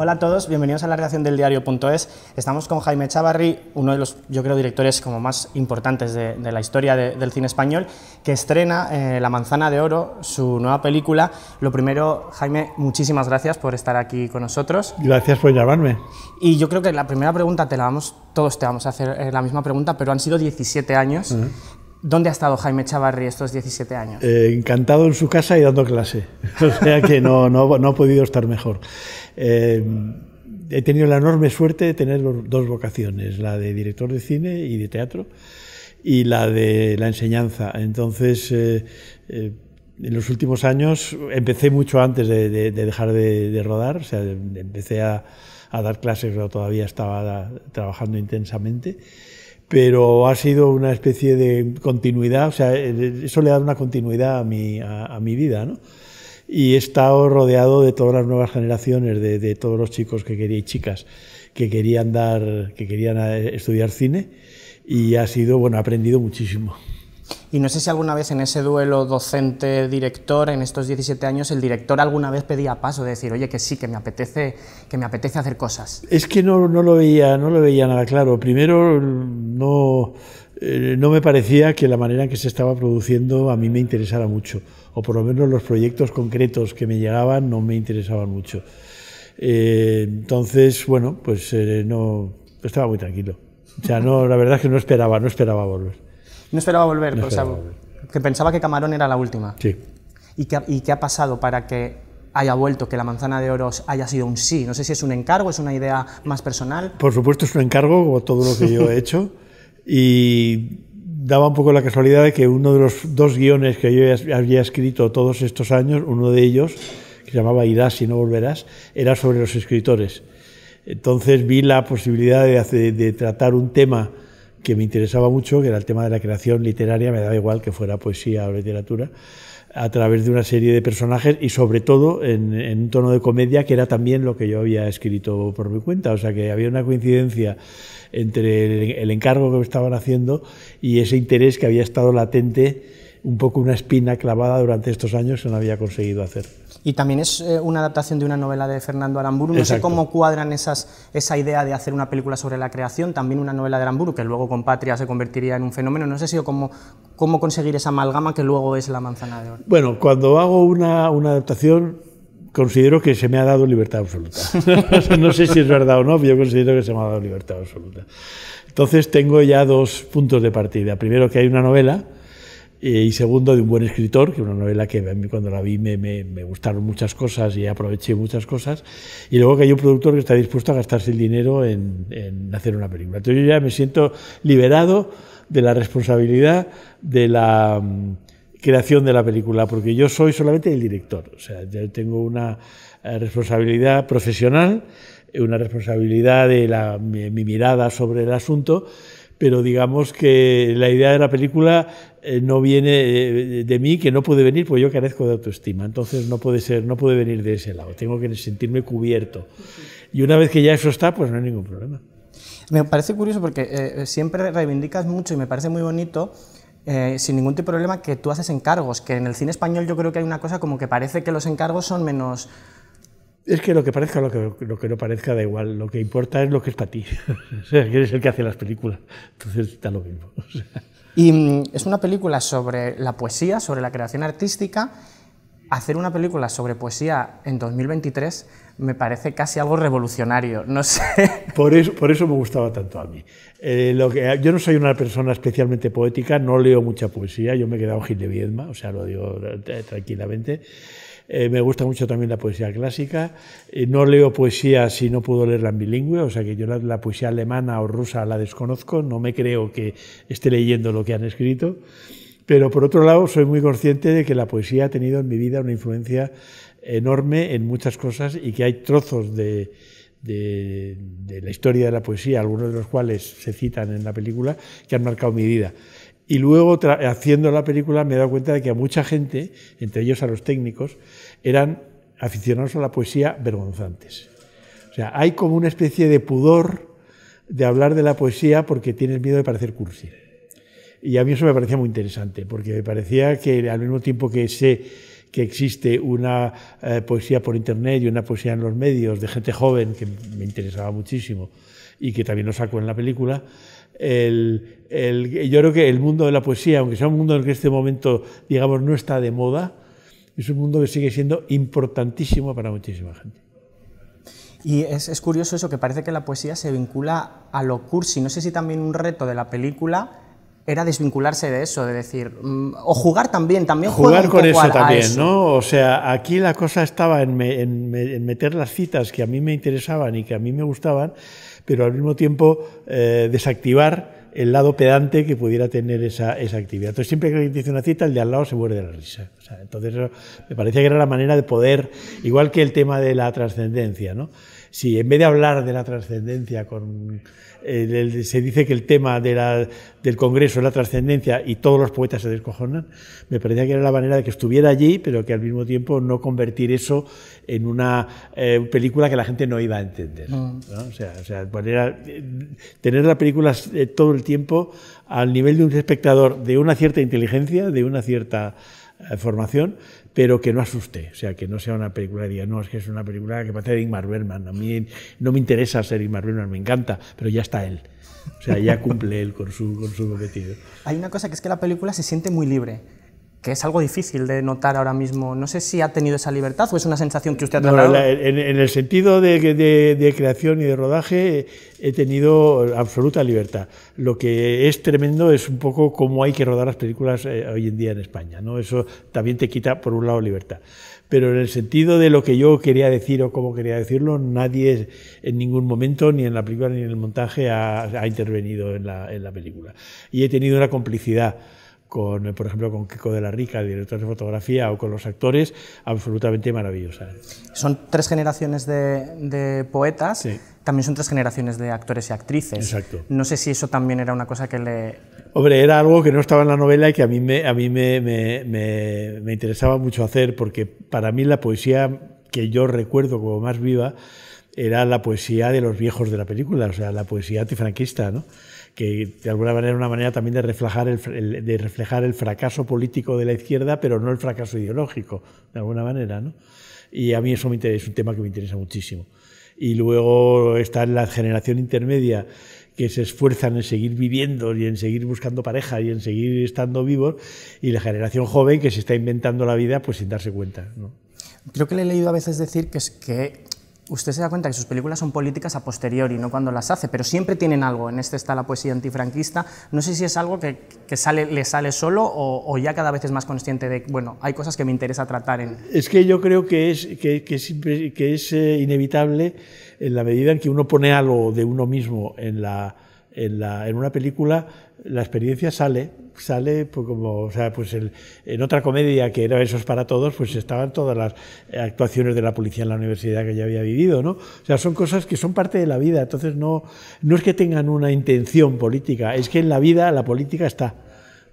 Hola a todos, bienvenidos a la reacción del diario.es. Estamos con Jaime Chavarri, uno de los, yo creo, directores como más importantes de, la historia del cine español, que estrena eh, La manzana de oro, su nueva película. Lo primero, Jaime, muchísimas gracias por estar aquí con nosotros. Gracias por llamarme. Y yo creo que la primera pregunta te la vamos, todos te vamos a hacer eh, la misma pregunta, pero han sido 17 años ¿Dónde ha estado Jaime Chavarri estos 17 años? Eh, encantado en su casa y dando clase. O sea que no, no, no ha podido estar mejor. Eh, he tenido la enorme suerte de tener dos vocaciones, la de director de cine y de teatro y la de la enseñanza. Entonces, eh, en los últimos años empecé mucho antes de, dejar de, rodar, o sea, empecé a, a dar clases, pero todavía estaba trabajando intensamente pero ha sido una especie de continuidad, o sea, eh, eh, eso le ha dado una continuidad a mi, a, mi vida, ¿no? Y he estado rodeado de todas las nuevas generaciones, de, todos los chicos que quería y chicas que querían dar, que querían eh, estudiar cine, y ha sido, bueno, he aprendido muchísimo. Y no sé si alguna vez en ese duelo docente-director, en estos 17 años, el director alguna vez pedía paso de decir, oye, que sí, que me apetece, que me apetece hacer cosas. Es que no, lo veía, no lo veía nada claro. Primero, no, eh, no me parecía que la manera en que se estaba produciendo a mí me interesara mucho, o por lo menos los proyectos concretos que me llegaban no me interesaban mucho. Eh, entonces, bueno, pues eh, no estaba muy tranquilo. O sea, no, la verdad es que no esperaba, no esperaba volver. No esperaba volver, porque que pensaba que Camarón era la última. Sí. ¿Y qué, ha pasado para que haya vuelto, que la manzana de oros haya sido un sí? No sé si es un encargo, es una idea más personal. Por supuesto es un encargo, como todo lo que yo he hecho. Y daba un poco la casualidad de que uno de los dos guiones que yo había escrito todos estos años, uno de ellos, que se llamaba Irás y no volverás, era sobre los escritores. Entonces vi la posibilidad de tratar un tema que me interesaba mucho, que era el tema de la creación literaria, me daba igual que fuera poesía o literatura, a través de una serie de personajes y sobre todo en, un tono de comedia que era también lo que yo había escrito por mi cuenta. O sea que había una coincidencia entre el, encargo que me estaban haciendo y ese interés que había estado latente, un poco una espina clavada durante estos años se no había conseguido hacer. Y también es eh, una adaptación de una novela de Fernando Aramburu. No sé cómo cuadran esas, esa idea de hacer una película sobre la creación, también una novela de Aramburu, que luego con Patria se convertiría en un fenómeno. No sé si cómo, cómo conseguir esa amalgama que luego es la manzana de oro. Bueno, cuando hago una, una adaptación, considero que se me ha dado libertad absoluta. no sé si es verdad o no, pero yo considero que se me ha dado libertad absoluta. Entonces tengo ya dos puntos de partida. Primero que hay una novela eh, y segundo, de un buen escritor, que es una novela que a mí cuando la vi me, me, gustaron muchas cosas y aproveché muchas cosas. Y luego que hay un productor que está dispuesto a gastarse el dinero en, en hacer una película. Entonces yo ya me siento liberado de la responsabilidad de la mm, creación de la película, porque yo soy solamente el director. O sea, yo tengo una eh, responsabilidad profesional, una responsabilidad de la, mi mirada sobre el asunto pero digamos que la idea de la película eh, no viene eh, de mí, que no puede venir, porque yo carezco de autoestima. Entonces no puede ser, no puede venir de ese lado. Tengo que sentirme cubierto. Y una vez que ya eso está, pues no hay ningún problema. Me parece curioso porque eh, siempre reivindicas mucho y me parece muy bonito. sin ningún tipo de problema que tú haces encargos, que en el cine español yo creo que hay una cosa como que parece que los encargos son menos es que lo que parezca o lo que, no parezca da igual, lo que importa es lo que es para ti. o sea, eres el que hace las películas, entonces está lo mismo. Y mm, es una película sobre la poesía, sobre la creación artística. Hacer una película sobre poesía en 2023 me parece casi algo revolucionario, no sé. Por eso, por eso me gustaba tanto a mí. Eh, lo que, yo no soy una persona especialmente poética, no leo mucha poesía, yo me he quedado Gil de Viedma, o sea, lo digo tranquilamente. Eh, me gusta mucho también la poesía clásica. Eh, no leo poesía si no puedo leerla en bilingüe, o sea que yo la, poesía alemana o rusa la desconozco, no me creo que esté leyendo lo que han escrito. Pero por otro lado, soy muy consciente de que la poesía ha tenido en mi vida una influencia enorme en muchas cosas y que hay trozos de la historia de la poesía, algunos de los cuales se citan en la película, que han marcado mi vida. Y luego, haciendo la película, me he dado cuenta de que a mucha gente, entre ellos a los técnicos, eran aficionados a la poesía vergonzantes. O sea, hay como una especie de pudor de hablar de la poesía porque tienes miedo de parecer cursi. Y a mí eso me parecía muy interesante, porque me parecía que al mismo tiempo que sé que existe una eh, poesía por internet y una poesía en los medios de gente joven, que me interesaba muchísimo y que también lo sacó en la película, el, yo creo que el mundo de la poesía, aunque sea un mundo en el que este momento, digamos, no está de moda, es un mundo que sigue siendo importantísimo para muchísima gente. Y es, es curioso eso, que parece que la poesía se vincula a lo cursi. No sé si también un reto de la película era desvincularse de eso, de decir, mm, o jugar también, también jugar con eso también, ¿no? O sea, aquí la cosa estaba en, meter las citas que a mí me interesaban y que a mí me gustaban, pero al mismo tiempo eh, desactivar el lado pedante que pudiera tener esa, actividad. Entonces, siempre que dice una cita, el de al lado se muere de la risa. entonces, eso me parecía que era la manera de poder, igual que el tema de la trascendencia, ¿no? Si en vez de hablar de la trascendencia con se dice que el tema de la, del Congreso es la trascendencia y todos los poetas se descojonan, me parecía que era la manera de que estuviera allí, pero que al mismo tiempo no convertir eso en una eh, película que la gente no iba a entender. O sea, tener la película eh, todo el tiempo al nivel de un espectador de una cierta inteligencia, de una cierta eh, formación, pero que no asuste, o sea, que no sea una película de día, no, es que es una película que parece de Ingmar Bergman, a mí no me interesa ser Ingmar Bergman, me encanta, pero ya está él, o sea, ya cumple él con su, con su objetivo. Hay una cosa que es que la película se siente muy libre, que es algo difícil de notar ahora mismo. No sé si ha tenido esa libertad o es una sensación que usted ha tenido. en, el sentido de, creación y de rodaje he tenido absoluta libertad. Lo que es tremendo es un poco cómo hay que rodar las películas eh, hoy en día en España. ¿no? Eso también te quita, por un lado, libertad. Pero en el sentido de lo que yo quería decir o cómo quería decirlo, nadie en ningún momento, ni en la película ni en el montaje, ha, intervenido en la, en la película. Y he tenido una complicidad con, por ejemplo, con Kiko de la Rica, director de fotografía, o con los actores, absolutamente maravillosa. Son tres generaciones de, poetas, también son tres generaciones de actores y actrices. No sé si eso también era una cosa que le... Hombre, era algo que no estaba en la novela y que a mí me, a mí me, me, me, me interesaba mucho hacer, porque para mí la poesía que yo recuerdo como más viva era la poesía de los viejos de la película, o sea, la poesía antifranquista, ¿no? que de alguna manera es una manera también de reflejar el, de reflejar el fracaso político de la izquierda, pero no el fracaso ideológico, de alguna manera. ¿no? Y a mí eso es un tema que me interesa muchísimo. Y luego está la generación intermedia que se esfuerzan en seguir viviendo y en seguir buscando pareja y en seguir estando vivos, y la generación joven que se está inventando la vida pues sin darse cuenta. ¿no? Creo que le he leído a veces decir que, es que usted se da cuenta que sus películas son políticas a posteriori, no cuando las hace, pero siempre tienen algo. En este está la poesía antifranquista. No sé si es algo que, sale, le sale solo o, ya cada vez es más consciente de, bueno, hay cosas que me interesa tratar en... Es que yo creo que es, que, es, eh, inevitable en la medida en que uno pone algo de uno mismo en, la, en, la, en una película, la experiencia sale, sale pues, como, o sea, pues en otra comedia que era Esos para Todos, pues estaban todas las actuaciones de la policía en la universidad que ya había vivido, ¿no? O sea, son cosas que son parte de la vida, entonces no, no es que tengan una intención política, es que en la vida la política está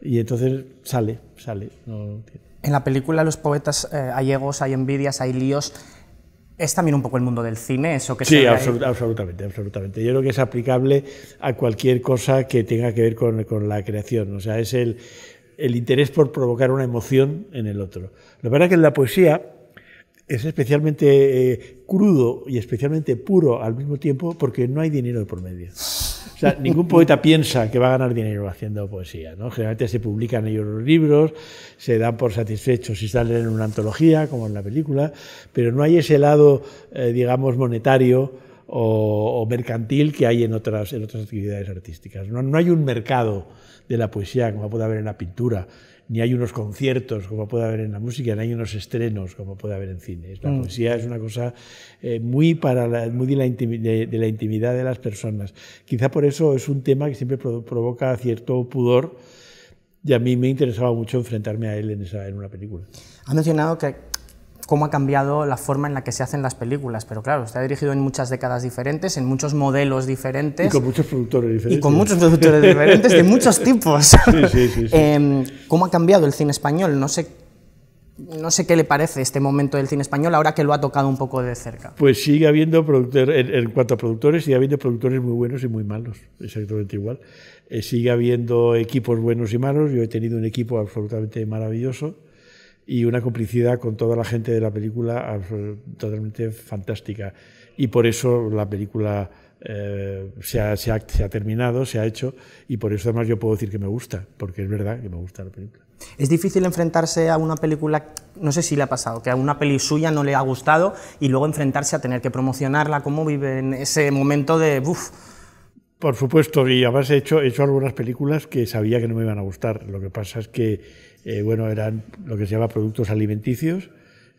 y entonces sale, sale. en la película Los poetas eh, hay envidias, hay líos es también un poco el mundo del cine, eso que Sí, se absolutamente, absolutamente. Yo creo que es aplicable a cualquier cosa que tenga que ver con, la creación. O sea, es el, interés por provocar una emoción en el otro. La verdad que en la poesía es especialmente eh, crudo y especialmente puro al mismo tiempo porque no hay dinero por medio. O sea, ningún poeta piensa que va a ganar dinero haciendo poesía, ¿no? Generalmente se publican ellos los libros, se dan por satisfechos si salen en una antología, como en la película, pero no hay ese lado, eh, digamos, monetario o, mercantil que hay en otras, en otras actividades artísticas. No, no hay un mercado de la poesía como puede haber en la pintura, ni hay unos conciertos como puede haber en la música, ni hay unos estrenos como puede haber en cine. La mm. poesía es una cosa eh, muy, para muy de, la intimidad de las personas. Quizá por eso es un tema que siempre provoca cierto pudor y a mí me interesaba mucho enfrentarme a él en, esa, en una película. Ha mencionado que cómo ha cambiado la forma en la que se hacen las películas, pero claro, está dirigido en muchas décadas diferentes, en muchos modelos diferentes. Y con muchos productores diferentes. Y con muchos productores diferentes, de muchos tipos. Sí, sí, sí, em, ¿Cómo ha cambiado el cine español? No sé, no sé qué le parece este momento del cine español ahora que lo ha tocado un poco de cerca. Pues sigue habiendo productores, en, cuanto a productores, sigue habiendo productores muy buenos y muy malos, exactamente igual. Eh, sigue habiendo equipos buenos y malos, yo he tenido un equipo absolutamente maravilloso y una complicidad con toda la gente de la película totalmente fantástica. Y por eso la película eh, se, ha, terminado, se ha hecho, y por eso además yo puedo decir que me gusta, porque es verdad que me gusta la película. Es difícil enfrentarse a una película, no sé si le ha pasado, que a una peli suya no le ha gustado y luego enfrentarse a tener que promocionarla, cómo vive en ese momento de... por supuesto, y además hecho, he hecho algunas películas que sabía que no me iban a gustar. Lo que pasa es que eh, bueno, eran lo que se llama productos alimenticios.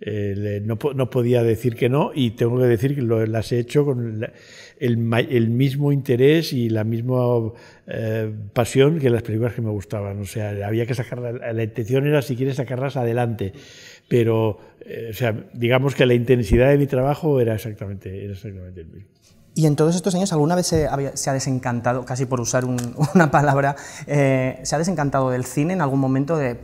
Eh, no, podía decir que no y tengo que decir que las he hecho con el, mismo interés y la misma eh, pasión que las películas que me gustaban. O sea, había que sacarlas, la intención era si quieres sacarlas adelante, pero o sea, digamos que la intensidad de mi trabajo era exactamente, era exactamente el mismo. Y en todos estos años, ¿alguna vez se, ha desencantado, casi por usar una palabra, eh, se ha desencantado del cine en algún momento de,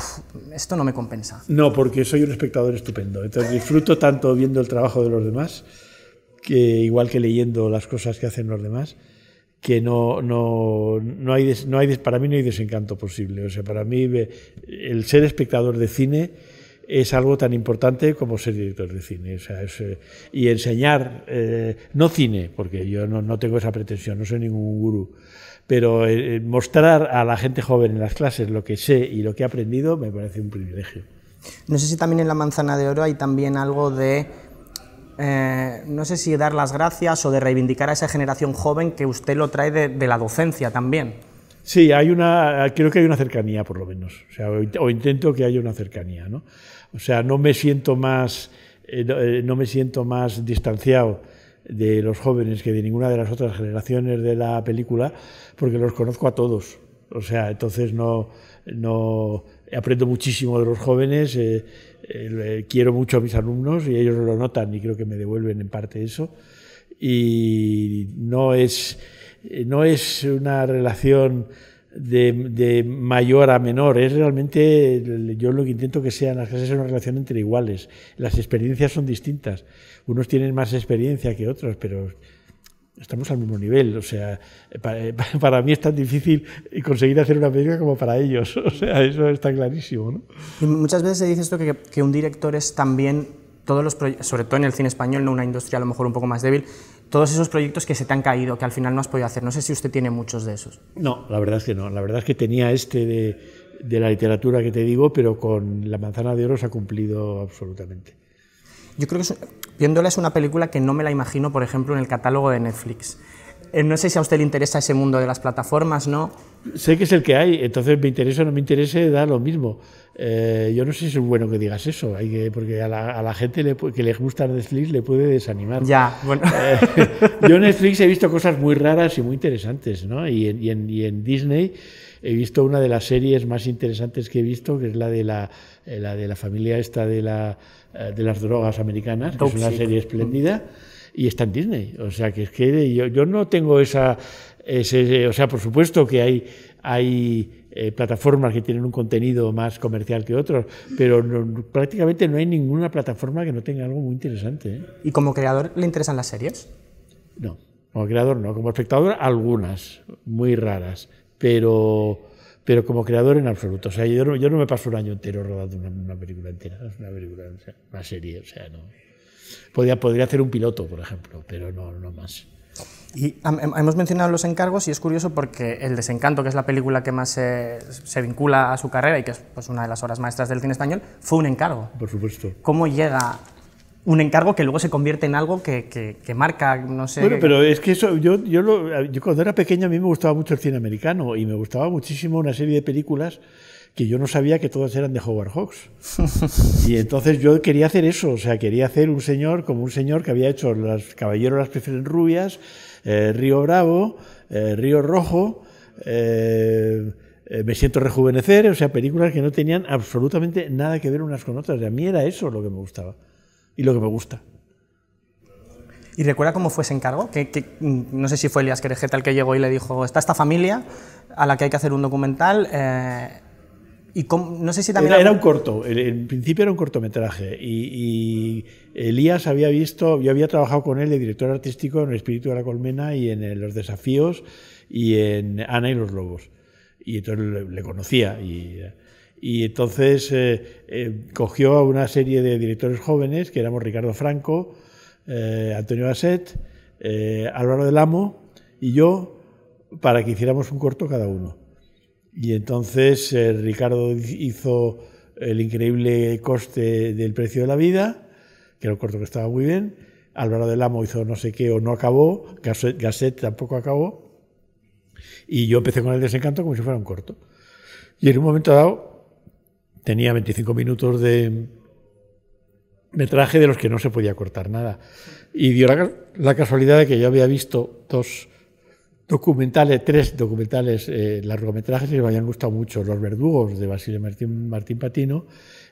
esto no me compensa? No, porque soy un espectador estupendo. Entonces disfruto tanto viendo el trabajo de los demás, que igual que leyendo las cosas que hacen los demás, que no, no, no hay, no hay para mí no hay desencanto posible. O sea, para mí el ser espectador de cine es algo tan importante como ser director de cine. Eh, y enseñar, eh, no cine, porque yo no, tengo esa pretensión, no soy ningún gurú, pero eh, mostrar a la gente joven en las clases lo que sé y lo que he aprendido me parece un privilegio. No sé si también en La Manzana de Oro hay también algo de, no sé si dar las gracias o de reivindicar a esa generación joven que usted lo trae de, de la docencia también. Sí, hay una, creo que hay una cercanía, por lo menos. O, intento que haya una cercanía. ¿no? O sea, no me siento más, eh, eh, no, me siento más distanciado de los jóvenes que de ninguna de las otras generaciones de la película, porque los conozco a todos. O sea, entonces no, no aprendo muchísimo de los jóvenes, eh, quiero mucho a mis alumnos y ellos lo notan y creo que me devuelven en parte eso. Y no es eh, no es una relación de, mayor a menor, es realmente, yo lo que intento que sean las clases es una relación entre iguales, las experiencias son distintas, unos tienen más experiencia que otros, pero estamos al mismo nivel, o sea, eh, para, mí es tan difícil conseguir hacer una película como para ellos, o sea, eso está clarísimo. muchas veces se dice esto que, que un director es también todos los sobre todo en el cine español, no una industria a lo mejor un poco más débil, todos esos proyectos que se te han caído, que al final no has podido hacer. No sé si usted tiene muchos de esos. No, la verdad es que no. La verdad es que tenía este de, la literatura que te digo, pero con La manzana de oro se ha cumplido absolutamente. Yo creo que viéndola es una película que no me la imagino, por ejemplo, en el catálogo de Netflix. Eh, no sé si a usted le interesa ese mundo de las plataformas, ¿no? Sé que es el que hay, entonces me interesa o no me interese, da lo mismo. Eh, yo no sé si es bueno que digas eso, hay que, porque a la, gente que le gusta Netflix le puede desanimar. Ya, bueno. Eh, yo en Netflix he visto cosas muy raras y muy interesantes, ¿no? Y en, Disney he visto una de las series más interesantes que he visto, que es la de la, de la familia esta de, de las drogas americanas, que es una serie espléndida. Mm y está en Disney. O sea, que es que yo, no tengo esa... o sea, por supuesto que hay, hay eh, plataformas que tienen un contenido más comercial que otros, pero prácticamente no hay ninguna plataforma que no tenga algo muy interesante. ¿eh? ¿Y como creador le interesan las series? No, como creador no, como espectador algunas, muy raras, pero pero como creador en absoluto. O sea, yo no, yo no me paso un año entero rodando una, una película entera, una película, una serie, o sea, no. Podría, podría hacer un piloto, por ejemplo, pero no, no más. Y em, hemos mencionado los encargos y es curioso porque El desencanto, que es la película que más se, vincula a su carrera y que es pues, una de las obras maestras del cine español, fue un encargo. Por supuesto. ¿Cómo llega un encargo que luego se convierte en algo que, que, marca, no sé... Bueno, pero es que yo, yo, yo cuando era pequeño a mí me gustaba mucho el cine americano y me gustaba muchísimo una serie de películas que yo no sabía que todas eran de Howard Hawks. Y entonces yo quería hacer eso, o sea, quería hacer un señor como un señor que había hecho las Caballeros las prefieren rubias, eh, Río Bravo, eh, Río Rojo, eh, Me siento rejuvenecer, o sea, películas que no tenían absolutamente nada que ver unas con otras. Y a mí era eso lo que me gustaba y lo que me gusta. ¿Y recuerda cómo fue ese encargo? Que, mm, no sé si fue elías Querejeta el que llegó y le dijo, está esta familia a la que hay que hacer un documental, no sé si Era, un corto, en principio era un cortometraje. Y, Elías había visto, yo había trabajado con él de director artístico en El Espíritu de la Colmena y en Los Desafíos y en Ana y los Lobos. Y entonces le, conocía. Y, entonces eh, eh, cogió a una serie de directores jóvenes, que éramos Ricardo Franco, eh, Antonio Basset, Álvaro del Amo y yo, para que hiciéramos un corto cada uno. Y entonces eh, Ricardo hizo el increíble coste del precio de la vida, que era un corto que estaba muy bien. Álvaro del Amo hizo no sé qué o no acabó. Gasset, tampoco acabó. Y yo empecé con el desencanto como si fuera un corto. Y en un momento dado tenía 25 minutos de metraje de los que no se podía cortar nada. Y dio la casualidad de que yo había visto dos documentales, tres documentales eh, largometrajes que me habían gustado mucho, Los verdugos de Basile Martín, Patino,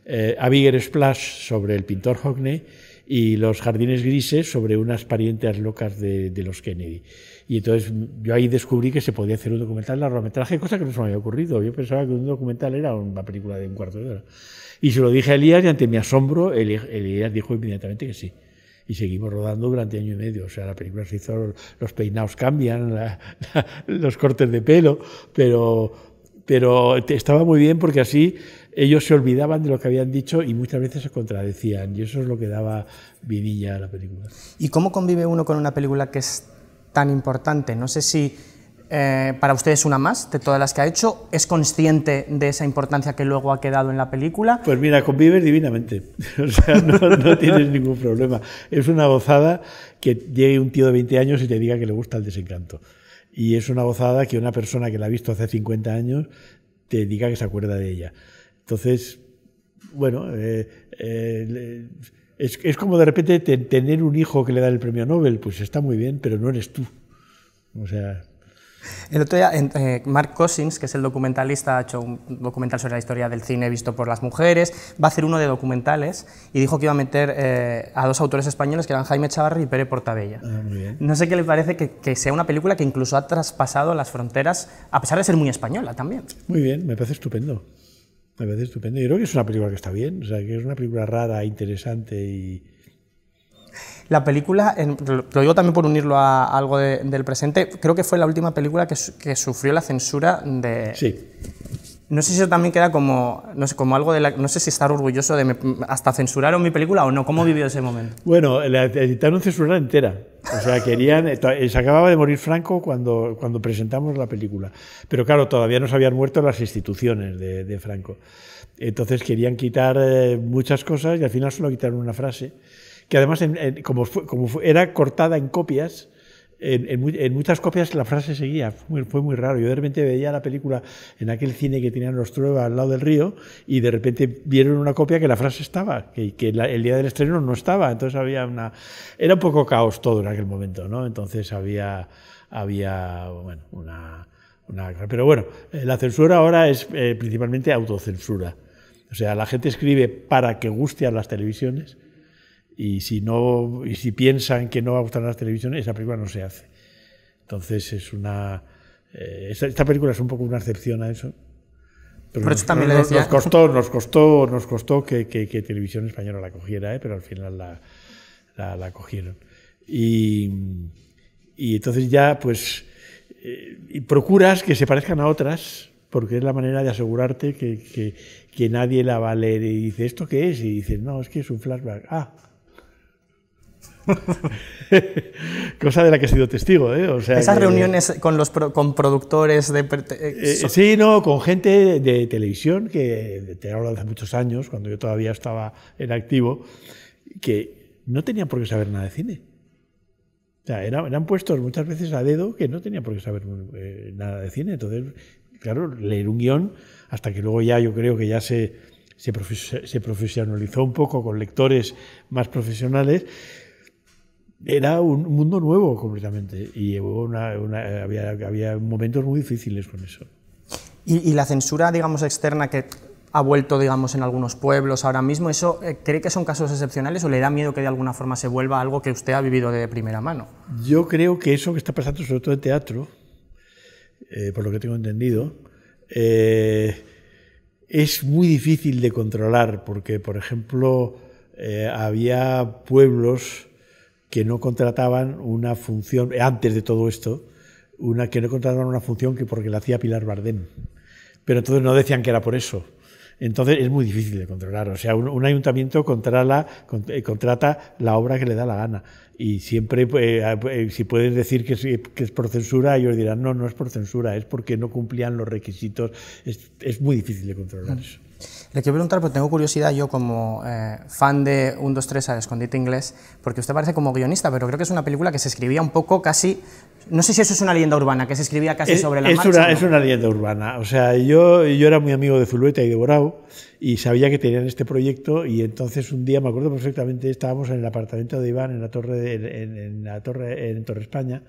eh, A Splash sobre el pintor Hockney y Los jardines grises sobre unas parientes locas de, de los Kennedy. Y entonces yo ahí descubrí que se podía hacer un documental largometraje, cosa que no se me había ocurrido. Yo pensaba que un documental era una película de un cuarto de hora. Y se lo dije a Elías y ante mi asombro, Elías dijo inmediatamente que sí y seguimos rodando durante año y medio. O sea, la película se hizo, los peinados cambian, los cortes de pelo, pero, pero estaba muy bien porque así ellos se olvidaban de lo que habían dicho y muchas veces se contradecían. Y eso es lo que daba vidilla a la película. ¿Y cómo convive uno con una película que es tan importante? No sé si eh, para ustedes una más de todas las que ha hecho. ¿Es consciente de esa importancia que luego ha quedado en la película? Pues mira, convives divinamente. O sea, no, tienes ningún problema. Es una gozada que llegue un tío de 20 años y te diga que le gusta el desencanto. Y es una gozada que una persona que la ha visto hace 50 años te diga que se acuerda de ella. Entonces, bueno, eh, eh, es, como de repente tener un hijo que le da el premio Nobel, pues está muy bien, pero no eres tú. O sea, el otro día, eh, Mark Cousins, que es el documentalista, ha hecho un documental sobre la historia del cine visto por las mujeres, va a hacer uno de documentales y dijo que iba a meter eh, a dos autores españoles que eran Jaime Chavarri y Pere Portabella. Ah, muy bien. No sé qué le parece que, sea una película que incluso ha traspasado las fronteras, a pesar de ser muy española también. Muy bien, me parece estupendo. Me parece estupendo. Yo creo que es una película que está bien, o sea, que es una película rara, interesante y la película, lo digo también por unirlo a, algo del presente, creo que fue la última película que, sufrió la censura de... Sí. No sé si eso también queda como, no sé, como algo de la, no sé si estar orgulloso de hasta censuraron mi película o no. ¿Cómo vivió ese momento? Bueno, la editaron censurada entera. O sea, querían, eh, eh, se acababa de morir Franco cuando, cuando presentamos la película. Pero claro, todavía no se habían muerto las instituciones de, de Franco. Entonces querían quitar eh, muchas cosas y al final solo quitaron una frase que además como, era cortada en copias, en, muchas copias la frase seguía, fue muy, raro. Yo de repente veía la película en aquel cine que tenían los truebas al lado del río y de repente vieron una copia que la frase estaba, que, el día del estreno no estaba. Entonces había una... Era un poco caos todo en aquel momento, ¿no? Entonces había, había bueno, una, Pero bueno, eh, la censura ahora es eh, principalmente autocensura. O sea, la gente escribe para que guste a las televisiones y si no y si piensan que no va a gustar las televisiones esa película no se hace entonces es una eh, esta, película es un poco una excepción a eso pero, nos, también costó nos costó nos costó que, televisión española la cogiera ¿eh? pero al final la, cogieron y, entonces ya pues eh, procuras que se parezcan a otras porque es la manera de asegurarte que, que, nadie la va a leer y dice, ¿esto qué es? Y dices, no, es que es un flashback. Ah, Cosa de la que he sido testigo, ¿eh? Esas reuniones con los con productores de... Eh, eh, sí, no, con gente de televisión, que te hablo hace muchos años, cuando yo todavía estaba en activo, que no tenían por qué saber nada de cine. O sea, eran, puestos muchas veces a dedo que no tenían por qué saber eh, nada de cine. Entonces, claro, leer un guión, hasta que luego ya yo creo que ya se, se profesionalizó un poco con lectores más profesionales, era un mundo nuevo completamente y hubo había, momentos muy difíciles con eso. ¿Y, la censura, digamos, externa que ha vuelto, digamos, en algunos pueblos ahora mismo, ¿eso eh, cree que son casos excepcionales o le da miedo que de alguna forma se vuelva algo que usted ha vivido de primera mano? Yo creo que eso que está pasando sobre todo en teatro, eh, por lo que tengo entendido, eh, es muy difícil de controlar porque, por ejemplo, había pueblos que no contrataban una función, eh, antes de todo esto, una, que no contrataban una función que porque la hacía Pilar Bardem. Pero entonces no decían que era por eso. Entonces es muy difícil de controlar. O sea, un, ayuntamiento eh, contrata la obra que le da la gana. Y siempre, eh, si puedes decir que es, es, por censura, ellos dirán, no, no es por censura, es porque no cumplían los requisitos. es muy difícil de controlar eso. Le quiero preguntar, porque tengo curiosidad yo como eh, fan de 1, 2, 3 a escondite inglés, porque usted parece como guionista, pero creo que es una película que se escribía un poco casi... No sé si eso es una leyenda urbana, que se escribía casi sobre la es Es una leyenda urbana. O sea, yo, yo era muy amigo de Zulueta y de Borau y sabía que tenían este proyecto y entonces un día, me acuerdo perfectamente, estábamos en el apartamento de Iván, en la Torre, en, la torre, en Torre España,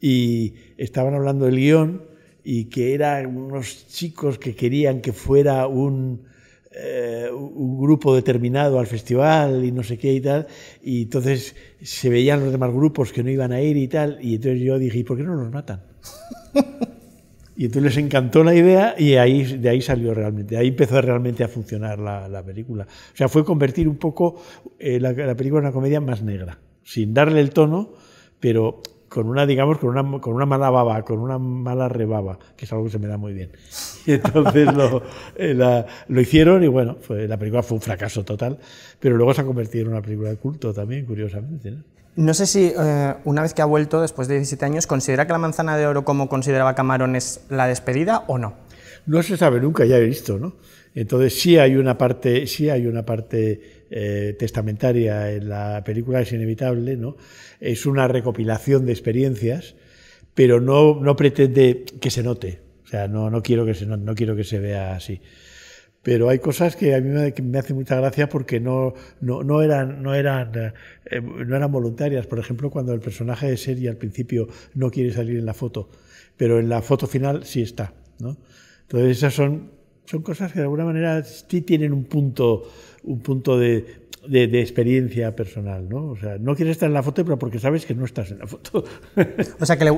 y estaban hablando del guión y que eran unos chicos que querían que fuera un eh, un grupo determinado al festival y no sé qué y tal, y entonces se veían los demás grupos que no iban a ir y tal, y entonces yo dije, ¿y por qué no nos matan? y entonces les encantó la idea y de ahí salió realmente, ahí empezó realmente a funcionar la, película. O sea, fue convertir un poco eh, la, película en una comedia más negra, sin darle el tono, pero con una, digamos, con una, con una mala baba, con una mala rebaba, que es algo que se me da muy bien. Y entonces eh, lo, hicieron y bueno, la película fue un fracaso total, pero luego se ha convertido en una película de culto también, curiosamente. ¿no? sé si eh, una vez que ha vuelto después de 17 años, ¿considera que la manzana de oro, como consideraba Camarón, es la despedida o no? No se sabe nunca, ya he visto, ¿no? Entonces sí hay una parte, sí hay una parte eh, testamentaria en la película, es inevitable, ¿no? Es una recopilación de experiencias, pero no, no pretende que se note. O sea, no, no, quiero, que se, no, quiero que se vea así. Pero hay cosas que a mí me, hacen mucha gracia porque no, no, no eran, no, eran, eh, no eran voluntarias. Por ejemplo, cuando el personaje de serie al principio no quiere salir en la foto, pero en la foto final sí está. ¿no? Entonces esas son, son cosas que de alguna manera sí tienen un punto, un punto de, de, experiencia personal, ¿no? O sea, no quieres estar en la foto, pero porque sabes que no estás en la foto. o sea, que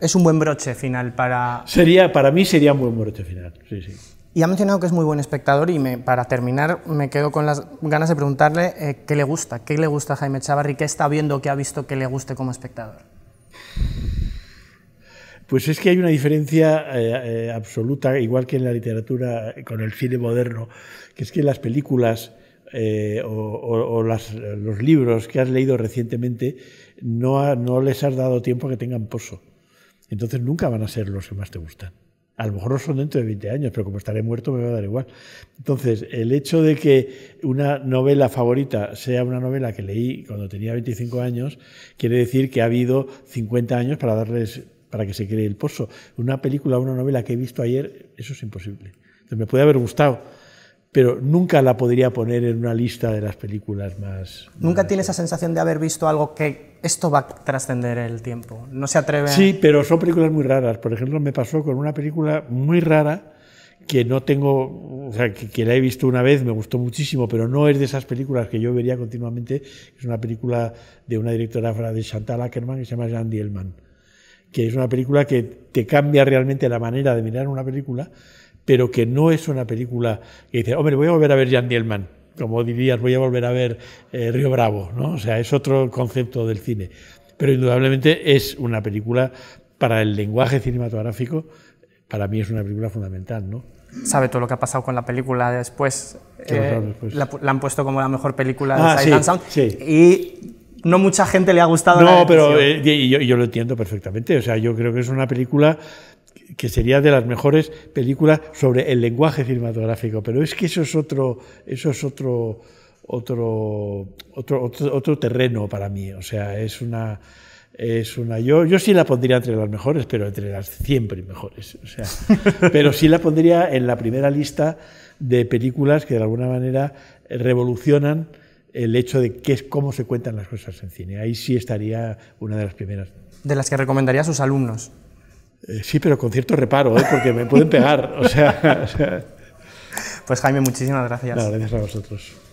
es un buen broche final para... Sería, para mí sería un buen broche final, sí, sí. Y ha mencionado que es muy buen espectador y para terminar me quedo con las ganas de preguntarle eh, qué le gusta, qué le gusta a Jaime Chavarri, qué está viendo, qué ha visto que le guste como espectador. Pues es que hay una diferencia eh, eh, absoluta, igual que en la literatura, con el cine moderno, que es que en las películas eh, o, los libros que has leído recientemente no, les has dado tiempo a que tengan pozo. Entonces nunca van a ser los que más te gustan. A lo mejor son dentro de 20 años, pero como estaré muerto me va a dar igual. Entonces, el hecho de que una novela favorita sea una novela que leí cuando tenía 25 años, quiere decir que ha habido 50 años para darles para que se cree el pozo. Una película, o una novela que he visto ayer, eso es imposible. Entonces, me puede haber gustado, pero nunca la podría poner en una lista de las películas más... Nunca tiene esa sensación de haber visto algo que esto va a trascender el tiempo. No se atreve... a... Sí, pero son películas muy raras. Por ejemplo, me pasó con una película muy rara que no tengo, o sea, que, la he visto una vez, me gustó muchísimo, pero no es de esas películas que yo vería continuamente. Es una película de una directora de Chantal Ackerman que se llama Jean Dielman, que es una película que te cambia realmente la manera de mirar una película pero que no es una película que dice, hombre, voy a volver a ver Jan Dielman, como dirías, voy a volver a ver eh, Río Bravo, ¿no? O sea, es otro concepto del cine. Pero indudablemente es una película para el lenguaje cinematográfico, para mí es una película fundamental, ¿no? Sabe todo lo que ha pasado con la película después. Eh, la, han puesto como la mejor película de Sight and Sound. Y no mucha gente le ha gustado. la pero No, eh, yo, yo, lo entiendo perfectamente. O sea, yo creo que es una película que sería de las mejores películas sobre el lenguaje cinematográfico, pero es que eso es otro, eso es otro, otro, otro, otro, terreno para mí. O sea, es una, es una, yo, yo sí la pondría entre las mejores, pero entre las siempre mejores. pero sí la pondría en la primera lista de películas que de alguna manera revolucionan el hecho de qué es cómo se cuentan las cosas en cine. Ahí sí estaría una de las primeras. De las que recomendaría a sus alumnos. Eh, sí, pero con cierto reparo, ¿eh? porque me pueden pegar. o sea, Pues Jaime, muchísimas gracias. gracias a vosotros.